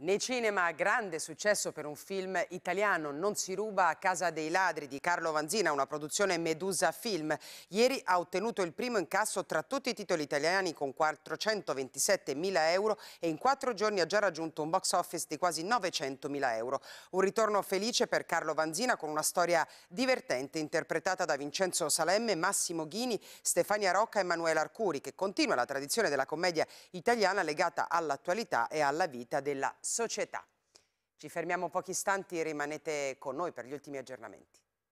Nei cinema grande successo per un film italiano Non si ruba a casa dei ladri di Carlo Vanzina, una produzione Medusa Film. Ieri ha ottenuto il primo incasso tra tutti i titoli italiani con 427 mila euro e in quattro giorni ha già raggiunto un box office di quasi 900 mila euro. Un ritorno felice per Carlo Vanzina con una storia divertente interpretata da Vincenzo Salemme, Massimo Ghini, Stefania Rocca e Emanuele Arcuri che continua la tradizione della commedia italiana legata all'attualità e alla vita della società. Ci fermiamo pochi istanti, rimanete con noi per gli ultimi aggiornamenti.